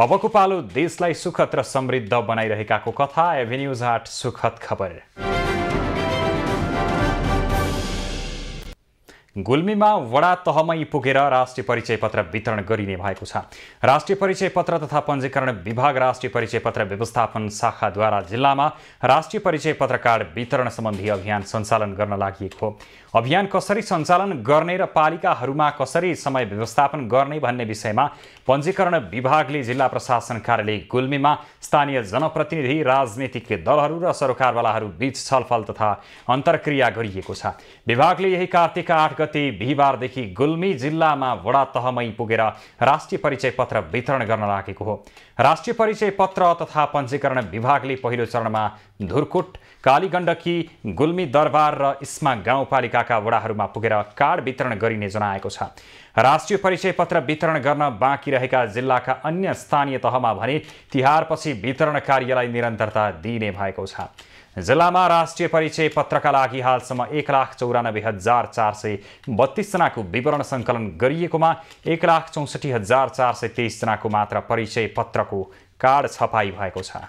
अबको पालो देशलाई सुखद र समृद्ध बनाइरहेकाको कथा एभेन्युज आर्ट सुखद खबर गुल्मीमा वडा तहमै पुगेर राष्ट्रिय परिचय पत्र वितरण गरिने भएको छ राष्ट्रिय परिचय पत्र तथा पञ्जीकरण विभाग राष्ट्रिय परिचय पत्र व्यवस्थापन शाखाद्वारा जिल्लामा राष्ट्रिय परिचय पत्र कार्ड वितरण सम्बन्धी अभियान सञ्चालन गर्न लागि हो अभियान कसरी सञ्चालन गर्ने र पालिकाहरूमा कसरी समय व्यवस्थापन गर्ने भन्ने विषयमा पञ्जीकरण विभागले जिल्ला प्रशासन कार्यालय गुल्मीमा स्थानीय जनप्रतिनिधि राजनीतिक दलहरू र सरकारवालाहरू बीच छलफल तथा अन्तर्क्रिया गरिएको छ विभागले यही कार्तिक आठ गते बिहिबारदेखि गुल्मी जिल्लामा वडा तहमै पुगेर राष्ट्रिय परिचय पत्र वितरण गर्न लागेको हो राष्ट्रिय परिचय पत्र तथा पञ्जीकरण विभागले पहिलो चरणमा धुरकुट कालीगण्डकी गुल्मी दरबार र इस्मा गाउँपालिकाका वडाहरूमा पुगेर कार्ड वितरण गरिने जनाएको छ राष्ट्रिय परिचय पत्र वितरण गर्न बाँकी रहेका जिल्लाका अन्य स्थानीय तहमा भने तिहारपछि वितरण कार्यलाई निरन्तरता दिइने भएको छ जिल्लामा राष्ट्रिय परिचय पत्रका लागि हालसम्म एक लाख चौरानब्बे हजार चार सय बत्तिसजनाको विवरण सङ्कलन गरिएकोमा एक लाख चौसठी हजार चार सय तेइसजनाको मात्र परिचय पत्रको कार्ड छपाई भएको छ